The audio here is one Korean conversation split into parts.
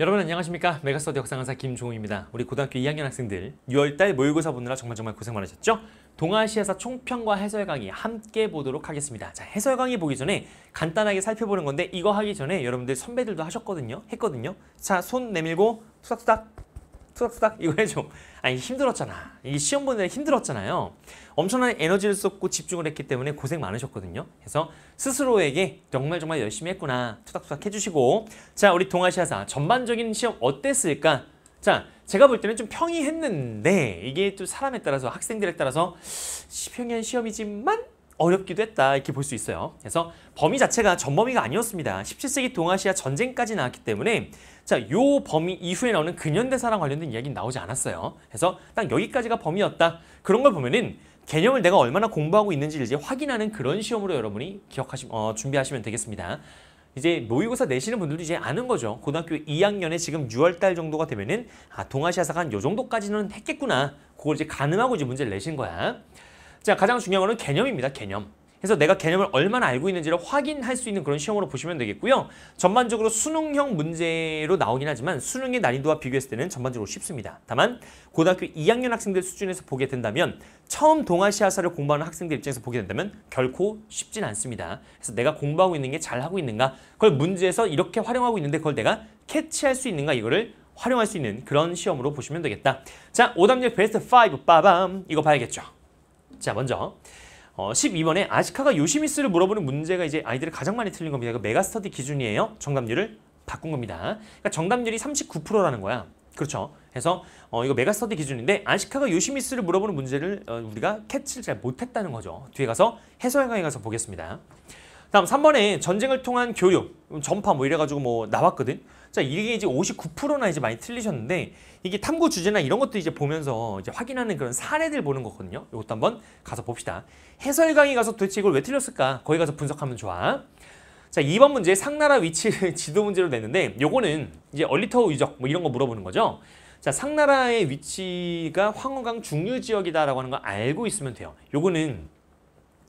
여러분 안녕하십니까 메가스터디 역사강사 김종우입니다 우리 고등학교 2학년 학생들 6월달 모의고사 보느라 정말 정말 고생 많으셨죠? 동아시아사 총평과 해설 강의 함께 보도록 하겠습니다 자 해설 강의 보기 전에 간단하게 살펴보는 건데 이거 하기 전에 여러분들 선배들도 하셨거든요 했거든요 자 손 내밀고 투닥투닥 투닥투닥 이거 해줘. 아니 힘들었잖아. 이 시험 보는 데 힘들었잖아요. 엄청난 에너지를 쏟고 집중을 했기 때문에 고생 많으셨거든요. 그래서 스스로에게 정말 정말 열심히 했구나 투닥투닥 해주시고 자 우리 동아시아사 전반적인 시험 어땠을까? 자 제가 볼 때는 좀 평이했는데 이게 또 사람에 따라서 학생들에 따라서 평이한 시험이지만 어렵기도 했다 이렇게 볼 수 있어요. 그래서 범위 자체가 전범위가 아니었습니다. 17세기 동아시아 전쟁까지 나왔기 때문에 자, 요 범위 이후에 나오는 근현대사랑 관련된 이야기는 나오지 않았어요. 그래서 딱 여기까지가 범위였다. 그런 걸 보면은 개념을 내가 얼마나 공부하고 있는지를 이제 확인하는 그런 시험으로 여러분이 기억하시 어, 준비하시면 되겠습니다. 이제 모의고사 내시는 분들도 이제 아는 거죠. 고등학교 2학년에 지금 6월달 정도가 되면은 아 동아시아사가 요 정도까지는 했겠구나. 그걸 이제 가늠하고 이제 문제를 내신 거야. 자, 가장 중요한 거는 개념입니다. 개념. 그래서 내가 개념을 얼마나 알고 있는지를 확인할 수 있는 그런 시험으로 보시면 되겠고요. 전반적으로 수능형 문제로 나오긴 하지만 수능의 난이도와 비교했을 때는 전반적으로 쉽습니다. 다만 고등학교 2학년 학생들 수준에서 보게 된다면 처음 동아시아사를 공부하는 학생들 입장에서 보게 된다면 결코 쉽진 않습니다. 그래서 내가 공부하고 있는 게 잘하고 있는가 그걸 문제에서 이렇게 활용하고 있는데 그걸 내가 캐치할 수 있는가 이거를 활용할 수 있는 그런 시험으로 보시면 되겠다. 자, 오답률 베스트 5 빠밤 이거 봐야겠죠. 자, 먼저 어, 12번에 아시카가 요시미스를 물어보는 문제가 이제 아이들이 가장 많이 틀린 겁니다. 이 메가스터디 기준이에요. 정답률을 바꾼 겁니다. 그러니까 정답률이 39%라는 거야. 그렇죠. 그래서 어, 이거 메가스터디 기준인데 아시카가 요시미스를 물어보는 문제를 어, 우리가 캐치를 잘 못했다는 거죠. 뒤에 가서 해설강에 가서 보겠습니다. 다음 3번에 전쟁을 통한 교류, 음, 전파 뭐 이래가지고 뭐 나왔거든. 자 이게 이제 59%나 이제 많이 틀리셨는데 이게 탐구 주제나 이런 것도 이제 보면서 이제 확인하는 그런 사례들 보는 거거든요. 이것도 한번 가서 봅시다. 해설 강의 가서 도대체 이걸 왜 틀렸을까? 거기 가서 분석하면 좋아. 자 2번 문제 상나라 위치 지도 문제로 냈는데 요거는 이제 얼리터우 유적 뭐 이런 거 물어보는 거죠. 자 상나라의 위치가 황허강 중류 지역이다라고 하는 거 알고 있으면 돼요. 요거는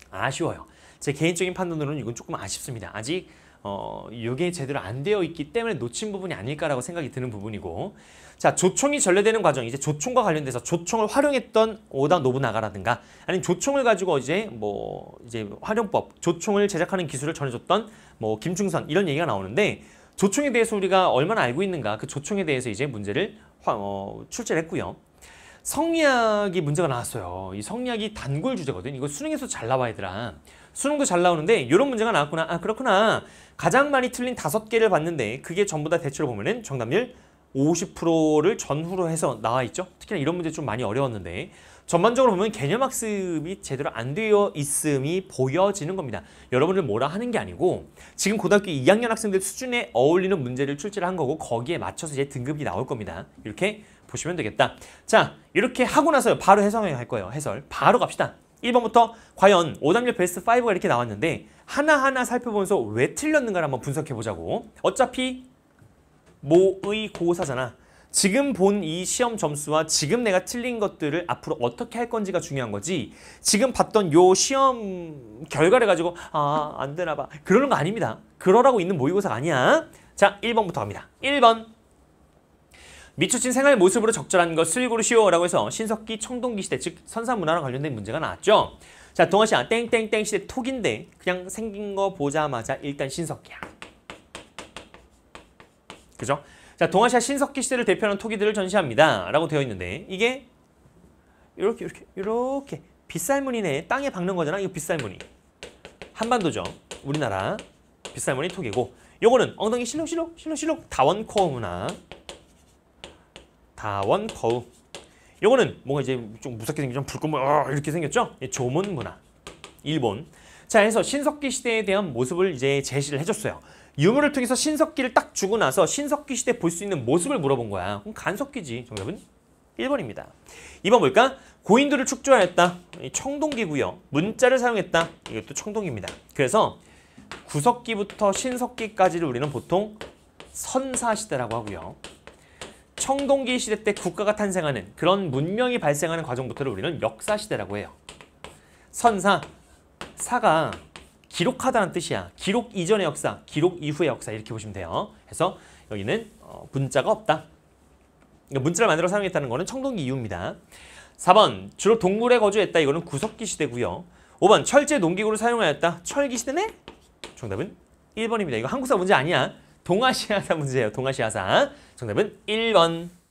아쉬워요. 제 개인적인 판단으로는 이건 조금 아쉽습니다. 아직 어, 이게 제대로 안 되어 있기 때문에 놓친 부분이 아닐까라고 생각이 드는 부분이고 자 조총이 전래되는 과정 이제 조총과 관련돼서 조총을 활용했던 오다 노부나가라든가 아니면 조총을 가지고 이제 뭐 이제 활용법 조총을 제작하는 기술을 전해줬던 뭐 김충선 이런 얘기가 나오는데 조총에 대해서 우리가 얼마나 알고 있는가 그 조총에 대해서 이제 문제를 화, 어, 출제를 했고요. 성리학이 문제가 나왔어요. 이 성리학이 단골 주제거든. 이거 수능에서 잘 나와 얘들아. 수능도 잘 나오는데 이런 문제가 나왔구나. 아 그렇구나. 가장 많이 틀린 다섯 개를 봤는데 그게 전부 다 대체로 보면은 정답률 50%를 전후로 해서 나와 있죠. 특히나 이런 문제 좀 많이 어려웠는데 전반적으로 보면 개념 학습이 제대로 안 되어 있음이 보여지는 겁니다. 여러분을 뭐라 하는 게 아니고 지금 고등학교 2학년 학생들 수준에 어울리는 문제를 출제를 한 거고 거기에 맞춰서 이제 등급이 나올 겁니다. 이렇게 보시면 되겠다. 자, 이렇게 하고 나서 바로 해설을 할 거예요. 해설. 바로 갑시다. 1번부터 과연 5단률 베스트 5가 이렇게 나왔는데 하나하나 살펴보면서 왜 틀렸는가를 한번 분석해보자고. 어차피 모의 고사잖아. 지금 본 이 시험 점수와 지금 내가 틀린 것들을 앞으로 어떻게 할 건지가 중요한 거지 지금 봤던 요 시험 결과를 가지고 아안 되나 봐 그러는 거 아닙니다 그러라고 있는 모의고사가 아니야 자 1번부터 갑니다 1번 미추친 생활 모습으로 적절한 것을 고르시오 라고 해서 신석기 청동기 시대 즉 선사문화랑 관련된 문제가 나왔죠 자 동아시아 땡땡땡 시대 톡인데 그냥 생긴 거 보자마자 일단 신석기야 그죠? 자, 동아시아 신석기 시대를 대표하는 토기들을 전시합니다. 라고 되어 있는데 이게 이렇게 이렇게 이렇게 빗살무늬네 땅에 박는 거잖아. 이거 빗살무늬. 한반도죠. 우리나라 빗살무늬 토기고 요거는 엉덩이 실룩실룩 실룩실룩 다원코우나 다원코우 요거는 뭔가 이제 좀 무섭게 생긴 좀 붉고 뭐 어, 이렇게 생겼죠? 예, 조문문화 일본 자, 그래서 신석기 시대에 대한 모습을 이제 제시를 해줬어요. 유물을 통해서 신석기를 딱 주고 나서 신석기 시대 볼 수 있는 모습을 물어본 거야. 그럼 간석기지. 정답은 1번입니다. 2번 볼까? 고인들을 축조하였다. 청동기구요 문자를 사용했다. 이것도 청동입니다. 기 그래서 구석기부터 신석기까지를 우리는 보통 선사시대라고 하고요. 청동기 시대 때 국가가 탄생하는 그런 문명이 발생하는 과정부터를 우리는 역사시대라고 해요. 선사, 사가 기록하다는 뜻이야. 기록 이전의 역사, 기록 이후의 역사 이렇게 보시면 돼요. 그래서 여기는 어, 분자가 없다. 그러니까 문자를 만들어 사용했다는 거는 청동기 이후입니다. 4번 주로 동굴에 거주했다. 이거는 구석기 시대고요. 5번 철제 농기구를 사용하였다. 철기 시대네? 정답은 1번입니다. 이거 한국사 문제 아니야. 동아시아사 문제예요. 동아시아사. 정답은 1번.